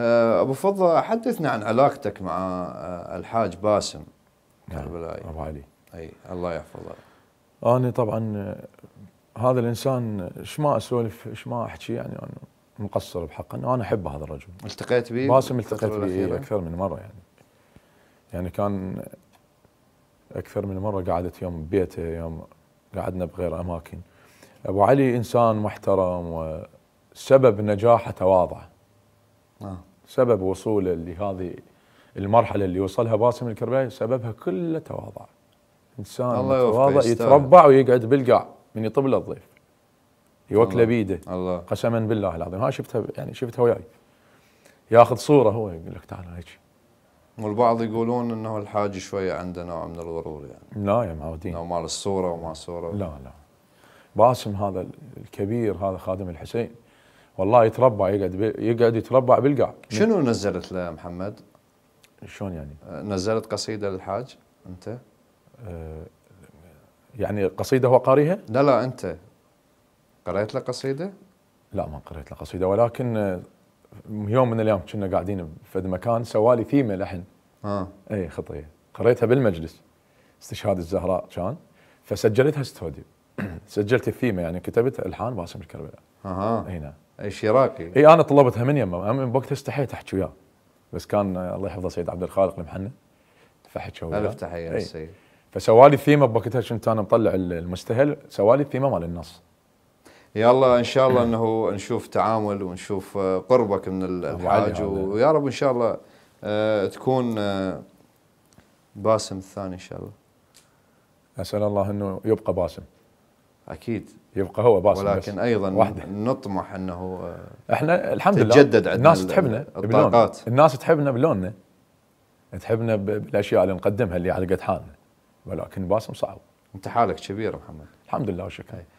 آه، ابو فضه حدثنا عن علاقتك مع آه، الحاج باسم نعم، كربلائي نعم. ابو علي اي الله يحفظه انا طبعا هذا الانسان ايش ما اسولف ايش ما احكي يعني انا مقصر بحقه انه انا احب هذا الرجل التقيت به باسم التقيت به اكثر من مره يعني يعني كان اكثر من مره قعدت يوم ببيته يوم قعدنا بغير اماكن ابو علي انسان محترم وسبب نجاحه تواضع آه. سبب وصوله لهذه المرحله اللي وصلها باسم الكربلاي سببها كله تواضع انسان الله متواضع يتربع ويقعد بالقاع من يطب له الضيف يوكله بيده الله قسما بالله العظيم ها شفتها يعني شفتها وياي ياخذ صوره هو يقول لك تعال هيك والبعض يقولون انه الحاج شويه عنده نوع من الغرور يعني لا يا معودين نوع مال الصوره وما صوره لا لا باسم هذا الكبير هذا خادم الحسين والله يتربع يقعد يقعد يتربع بالقاع شنو نزلت لمحمد؟ شلون يعني؟ أه، نزلت قصيده للحاج انت؟ أه يعني قصيده هو قاريها؟ لا لا انت قريت له قصيده؟ لا ما قريت له قصيده ولكن أه، يوم من الايام كنا قاعدين في مكان سوالي ثيمه لحن اه اي خطيه قريتها بالمجلس استشهاد الزهراء كان فسجلتها استوديو سجلت الثيمه يعني كتبت الحان باسم الكربلاء اها اي نعم شراكي اي انا طلبتها من يمه من وقتها استحيت احكي وياه بس كان الله يحفظه سيد عبد الخالق المحنة فحكى وياه الف تحيه للسيد فسوالي الثيمه بوقتها كنت انا مطلع المستهل سوالي الثيمه مال النص يلا ان شاء الله انه نشوف تعامل ونشوف آه، قربك من الحاج ويا رب ان شاء الله آه، تكون آه، باسم الثاني ان شاء الله اسال الله انه يبقى باسم اكيد يبقى هو باسم ولكن بس. ايضا واحدة. نطمح انه آه، احنا الحمد لله تجدد عندنا الناس تحبنا الطاقات الناس تحبنا بلوننا تحبنا بالاشياء اللي نقدمها اللي على قد حالنا ولكن باسم صعب انت حالك كبير محمد الحمد لله وشكرا طيب.